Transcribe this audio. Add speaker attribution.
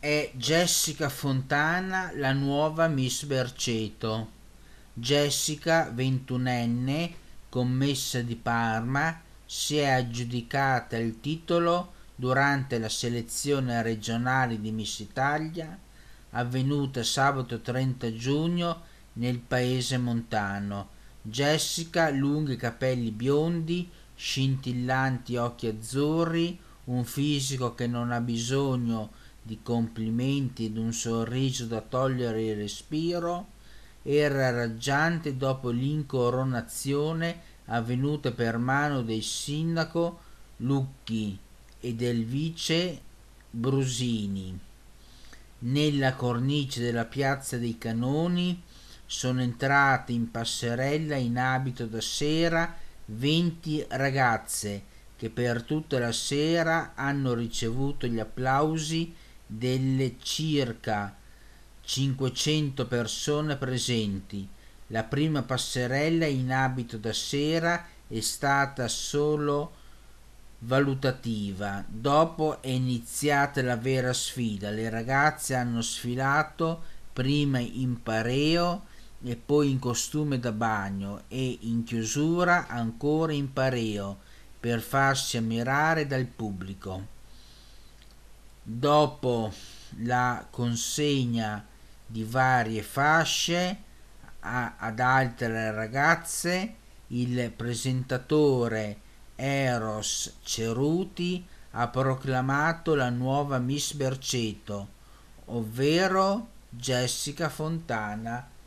Speaker 1: è Jessica Fontana, la nuova Miss Berceto. Jessica, ventunenne, commessa di Parma, si è aggiudicata il titolo durante la selezione regionale di Miss Italia avvenuta sabato 30 giugno nel paese montano. Jessica, lunghi capelli biondi, scintillanti occhi azzurri, un fisico che non ha bisogno di di complimenti ed un sorriso da togliere il respiro, era raggiante dopo l'incoronazione avvenuta per mano del sindaco Lucchi e del vice Brusini. Nella cornice della piazza dei Canoni sono entrate in passerella in abito da sera 20 ragazze che per tutta la sera hanno ricevuto gli applausi delle circa 500 persone presenti, la prima passerella in abito da sera è stata solo valutativa. Dopo è iniziata la vera sfida. Le ragazze hanno sfilato prima in pareo e poi in costume da bagno e in chiusura ancora in pareo per farsi ammirare dal pubblico dopo la consegna di varie fasce a, ad altre ragazze il presentatore Eros Ceruti ha proclamato la nuova Miss Berceto, ovvero Jessica Fontana